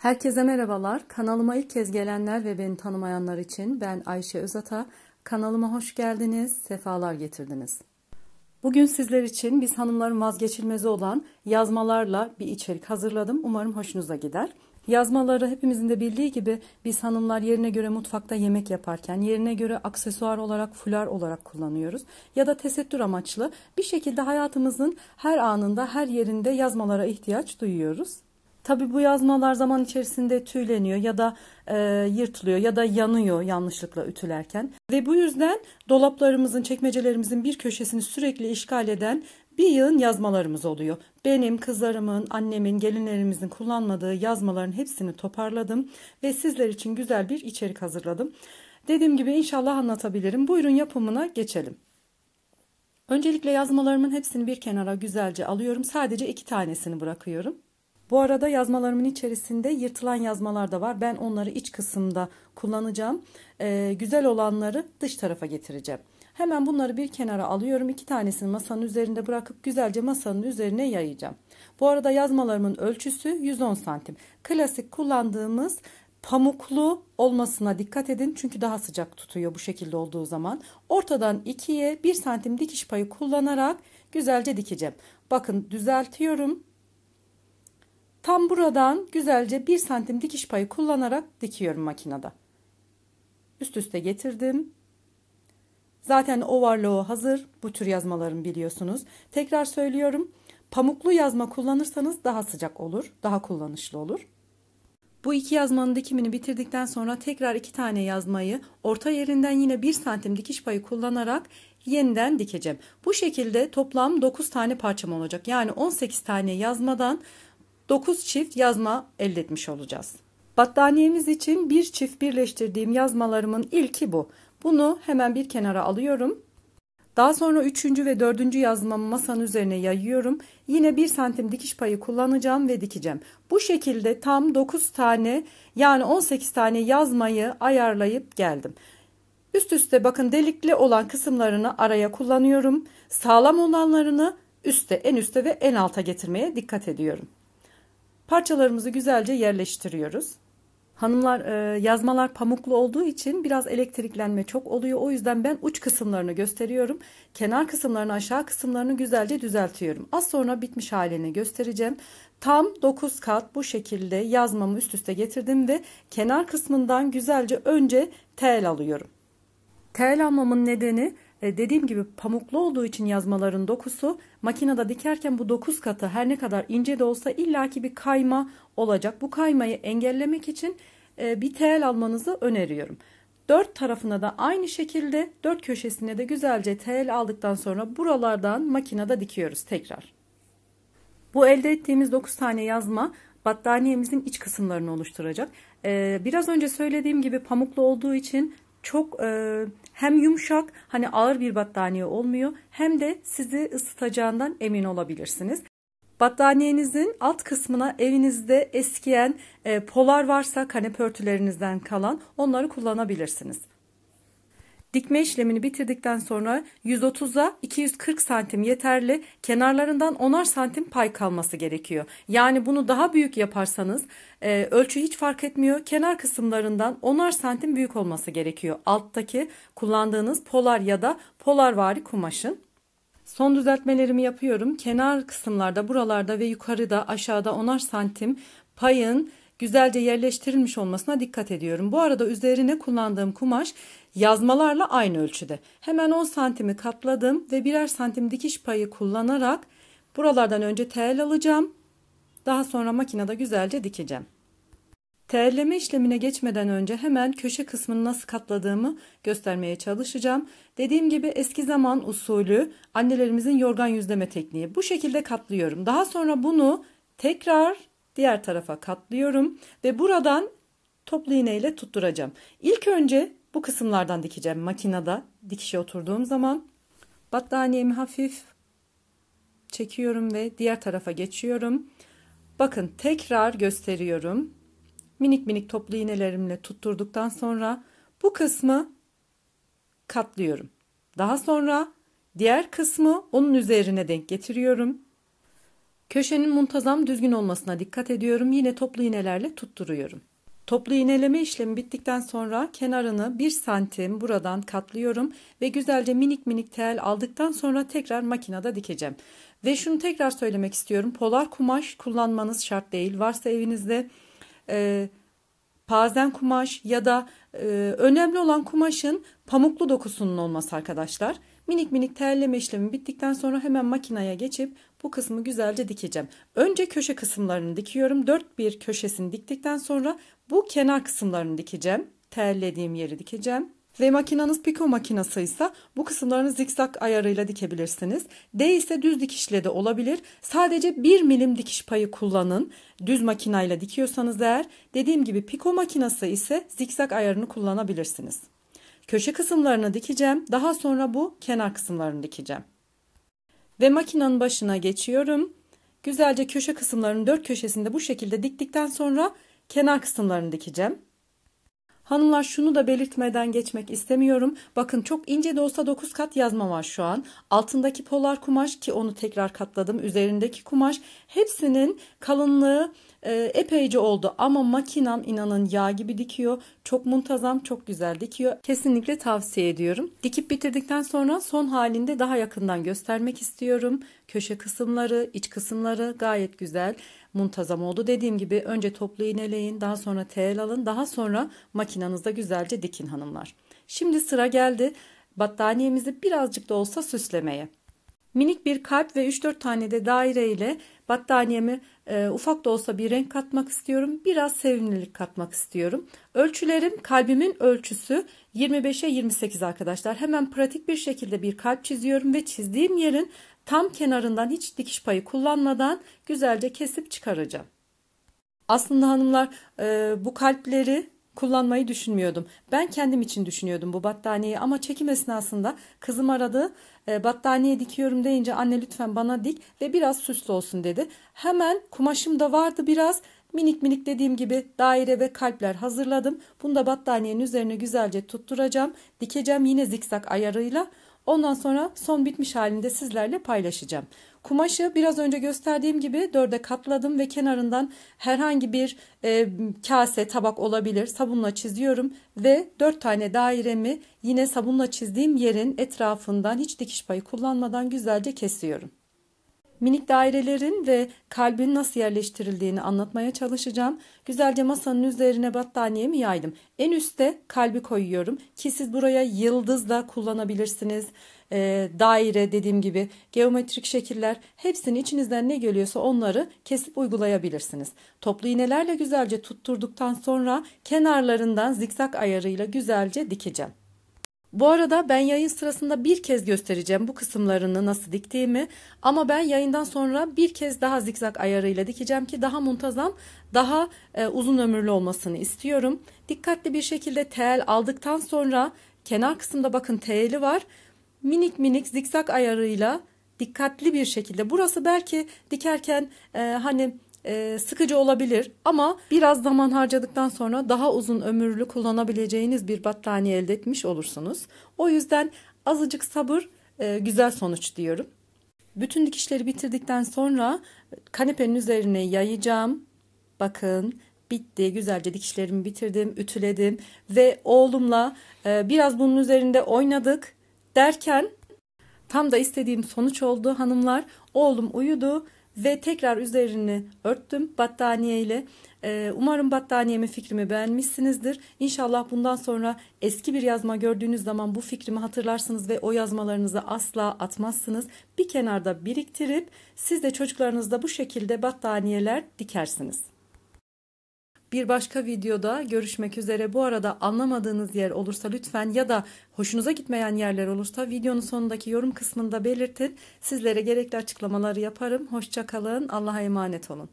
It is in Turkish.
Herkese merhabalar. Kanalıma ilk kez gelenler ve beni tanımayanlar için ben Ayşe Özata. Kanalıma hoş geldiniz, sefalar getirdiniz. Bugün sizler için biz hanımların vazgeçilmezi olan yazmalarla bir içerik hazırladım. Umarım hoşunuza gider. Yazmaları hepimizin de bildiği gibi biz hanımlar yerine göre mutfakta yemek yaparken yerine göre aksesuar olarak fular olarak kullanıyoruz. Ya da tesettür amaçlı bir şekilde hayatımızın her anında her yerinde yazmalara ihtiyaç duyuyoruz. Tabi bu yazmalar zaman içerisinde tüyleniyor ya da e, yırtılıyor ya da yanıyor yanlışlıkla ütülerken. Ve bu yüzden dolaplarımızın, çekmecelerimizin bir köşesini sürekli işgal eden bir yığın yazmalarımız oluyor. Benim, kızlarımın, annemin, gelinlerimizin kullanmadığı yazmaların hepsini toparladım ve sizler için güzel bir içerik hazırladım. Dediğim gibi inşallah anlatabilirim. Buyurun yapımına geçelim. Öncelikle yazmalarımın hepsini bir kenara güzelce alıyorum. Sadece iki tanesini bırakıyorum. Bu arada yazmalarımın içerisinde yırtılan yazmalar da var. Ben onları iç kısımda kullanacağım. Ee, güzel olanları dış tarafa getireceğim. Hemen bunları bir kenara alıyorum. İki tanesini masanın üzerinde bırakıp güzelce masanın üzerine yayacağım. Bu arada yazmalarımın ölçüsü 110 santim. Klasik kullandığımız pamuklu olmasına dikkat edin çünkü daha sıcak tutuyor bu şekilde olduğu zaman. Ortadan ikiye bir santim dikiş payı kullanarak güzelce dikeceğim. Bakın düzeltiyorum Tam buradan güzelce 1 santim dikiş payı kullanarak dikiyorum makinede. Üst üste getirdim. Zaten overlock'u hazır. Bu tür yazmaların biliyorsunuz. Tekrar söylüyorum. Pamuklu yazma kullanırsanız daha sıcak olur. Daha kullanışlı olur. Bu iki yazmanın dikimini bitirdikten sonra tekrar iki tane yazmayı orta yerinden yine 1 santim dikiş payı kullanarak yeniden dikeceğim. Bu şekilde toplam 9 tane parçam olacak. Yani 18 tane yazmadan 9 çift yazma elde etmiş olacağız. Battaniyemiz için bir çift birleştirdiğim yazmalarımın ilki bu. Bunu hemen bir kenara alıyorum. Daha sonra 3. ve 4. yazmamı masanın üzerine yayıyorum. Yine bir santim dikiş payı kullanacağım ve dikeceğim. Bu şekilde tam 9 tane yani 18 tane yazmayı ayarlayıp geldim. Üst üste bakın delikli olan kısımlarını araya kullanıyorum. Sağlam olanlarını üste, en üste ve en alta getirmeye dikkat ediyorum. Parçalarımızı güzelce yerleştiriyoruz. Hanımlar e, yazmalar pamuklu olduğu için biraz elektriklenme çok oluyor. O yüzden ben uç kısımlarını gösteriyorum. Kenar kısımlarını aşağı kısımlarını güzelce düzeltiyorum. Az sonra bitmiş halini göstereceğim. Tam 9 kat bu şekilde yazmamı üst üste getirdim ve kenar kısmından güzelce önce tel alıyorum. Tel almamın nedeni e, dediğim gibi pamuklu olduğu için yazmaların dokusu makinede dikerken bu dokuz katı her ne kadar ince de olsa illaki bir kayma olacak. Bu kaymayı engellemek için e, bir tel almanızı öneriyorum. Dört tarafına da aynı şekilde dört köşesine de güzelce tel aldıktan sonra buralardan makinede dikiyoruz tekrar. Bu elde ettiğimiz dokuz tane yazma battaniyemizin iç kısımlarını oluşturacak. E, biraz önce söylediğim gibi pamuklu olduğu için çok e, hem yumuşak hani ağır bir battaniye olmuyor hem de sizi ısıtacağından emin olabilirsiniz. Battaniyenizin alt kısmına evinizde eskiyen e, polar varsa kanepe örtülerinizden kalan onları kullanabilirsiniz. Dikme işlemini bitirdikten sonra 130'a 240 santim yeterli. Kenarlarından 10'ar santim pay kalması gerekiyor. Yani bunu daha büyük yaparsanız e, ölçü hiç fark etmiyor. Kenar kısımlarından 10'ar santim büyük olması gerekiyor. Alttaki kullandığınız polar ya da polarvari kumaşın. Son düzeltmelerimi yapıyorum. Kenar kısımlarda buralarda ve yukarıda aşağıda 10'ar santim payın güzelce yerleştirilmiş olmasına dikkat ediyorum. Bu arada üzerine kullandığım kumaş yazmalarla aynı ölçüde. Hemen 10 santimi katladım ve birer santim dikiş payı kullanarak buralardan önce tel alacağım. Daha sonra makinede güzelce dikeceğim. Terleme işlemine geçmeden önce hemen köşe kısmını nasıl katladığımı göstermeye çalışacağım. Dediğim gibi eski zaman usulü annelerimizin yorgan yüzleme tekniği. Bu şekilde katlıyorum. Daha sonra bunu tekrar diğer tarafa katlıyorum ve buradan toplu iğne ile tutturacağım. İlk önce bu kısımlardan dikeceğim makinede dikişe oturduğum zaman battaniyemi hafif çekiyorum ve diğer tarafa geçiyorum. Bakın tekrar gösteriyorum. Minik minik toplu iğnelerimle tutturduktan sonra bu kısmı katlıyorum. Daha sonra diğer kısmı onun üzerine denk getiriyorum. Köşenin muntazam düzgün olmasına dikkat ediyorum. Yine toplu iğnelerle tutturuyorum. Toplu iğneleme işlemi bittikten sonra kenarını 1 santim buradan katlıyorum ve güzelce minik minik tel aldıktan sonra tekrar makinede dikeceğim. Ve şunu tekrar söylemek istiyorum. Polar kumaş kullanmanız şart değil. Varsa evinizde e, pazen kumaş ya da e, önemli olan kumaşın pamuklu dokusunun olması arkadaşlar. Minik minik terleme işlemi bittikten sonra hemen makinaya geçip bu kısmı güzelce dikeceğim. Önce köşe kısımlarını dikiyorum. Dört bir köşesini diktikten sonra bu kenar kısımlarını dikeceğim. Terlediğim yeri dikeceğim. Ve makinanız piko makinasıysa bu kısımlarını zikzak ayarıyla dikebilirsiniz. Değilse düz dikişle de olabilir. Sadece 1 milim dikiş payı kullanın. Düz makinayla dikiyorsanız eğer dediğim gibi piko makinası ise zikzak ayarını kullanabilirsiniz. Köşe kısımlarını dikeceğim. Daha sonra bu kenar kısımlarını dikeceğim. Ve makinenin başına geçiyorum. Güzelce köşe kısımlarının dört köşesinde bu şekilde diktikten sonra kenar kısımlarını dikeceğim. Hanımlar şunu da belirtmeden geçmek istemiyorum. Bakın çok ince de olsa 9 kat yazma var şu an. Altındaki polar kumaş ki onu tekrar katladım. Üzerindeki kumaş hepsinin kalınlığı e, epeyce oldu. Ama makinam inanın yağ gibi dikiyor. Çok muntazam çok güzel dikiyor. Kesinlikle tavsiye ediyorum. Dikip bitirdikten sonra son halinde daha yakından göstermek istiyorum. Köşe kısımları iç kısımları gayet güzel muntazam oldu. Dediğim gibi önce toplu iğneleyin, daha sonra tel alın, daha sonra makinanızda güzelce dikin hanımlar. Şimdi sıra geldi battaniyemizi birazcık da olsa süslemeye. Minik bir kalp ve 3-4 tane de daire ile battaniyemi e, ufak da olsa bir renk katmak istiyorum. Biraz sevimlilik katmak istiyorum. Ölçülerim kalbimin ölçüsü 25'e 28 arkadaşlar. Hemen pratik bir şekilde bir kalp çiziyorum ve çizdiğim yerin Tam kenarından hiç dikiş payı kullanmadan güzelce kesip çıkaracağım. Aslında hanımlar e, bu kalpleri kullanmayı düşünmüyordum. Ben kendim için düşünüyordum bu battaniyeyi ama çekim esnasında kızım aradı. E, battaniye dikiyorum deyince anne lütfen bana dik ve biraz süslü olsun dedi. Hemen kumaşım da vardı biraz. Minik minik dediğim gibi daire ve kalpler hazırladım. Bunu da battaniyenin üzerine güzelce tutturacağım. Dikeceğim yine zikzak ayarıyla. Ondan sonra son bitmiş halinde sizlerle paylaşacağım. Kumaşı biraz önce gösterdiğim gibi dörde katladım ve kenarından herhangi bir e, kase tabak olabilir sabunla çiziyorum ve dört tane dairemi yine sabunla çizdiğim yerin etrafından hiç dikiş payı kullanmadan güzelce kesiyorum minik dairelerin ve kalbin nasıl yerleştirildiğini anlatmaya çalışacağım. Güzelce masanın üzerine battaniyemi yaydım. En üstte kalbi koyuyorum ki siz buraya yıldız da kullanabilirsiniz. E, daire dediğim gibi geometrik şekiller hepsini içinizden ne geliyorsa onları kesip uygulayabilirsiniz. Toplu iğnelerle güzelce tutturduktan sonra kenarlarından zikzak ayarıyla güzelce dikeceğim. Bu arada ben yayın sırasında bir kez göstereceğim bu kısımlarını nasıl diktiğimi ama ben yayından sonra bir kez daha zikzak ayarıyla dikeceğim ki daha muntazam, daha e, uzun ömürlü olmasını istiyorum. Dikkatli bir şekilde tel aldıktan sonra kenar kısımda bakın teli var. Minik minik zikzak ayarıyla dikkatli bir şekilde burası belki dikerken e, hani e, sıkıcı olabilir ama biraz zaman harcadıktan sonra daha uzun ömürlü kullanabileceğiniz bir battaniye elde etmiş olursunuz. O yüzden azıcık sabır e, güzel sonuç diyorum. Bütün dikişleri bitirdikten sonra kanepenin üzerine yayacağım. Bakın bitti. Güzelce dikişlerimi bitirdim, ütüledim ve oğlumla e, biraz bunun üzerinde oynadık derken tam da istediğim sonuç oldu hanımlar. Oğlum uyudu ve tekrar üzerini örttüm battaniye ile. Ee, umarım battaniyemi fikrimi beğenmişsinizdir. İnşallah bundan sonra eski bir yazma gördüğünüz zaman bu fikrimi hatırlarsınız ve o yazmalarınızı asla atmazsınız. Bir kenarda biriktirip siz de çocuklarınızda bu şekilde battaniyeler dikersiniz. Bir başka videoda görüşmek üzere. Bu arada anlamadığınız yer olursa lütfen ya da hoşunuza gitmeyen yerler olursa videonun sonundaki yorum kısmında belirtin. Sizlere gerekli açıklamaları yaparım. Hoşçakalın. Allah'a emanet olun.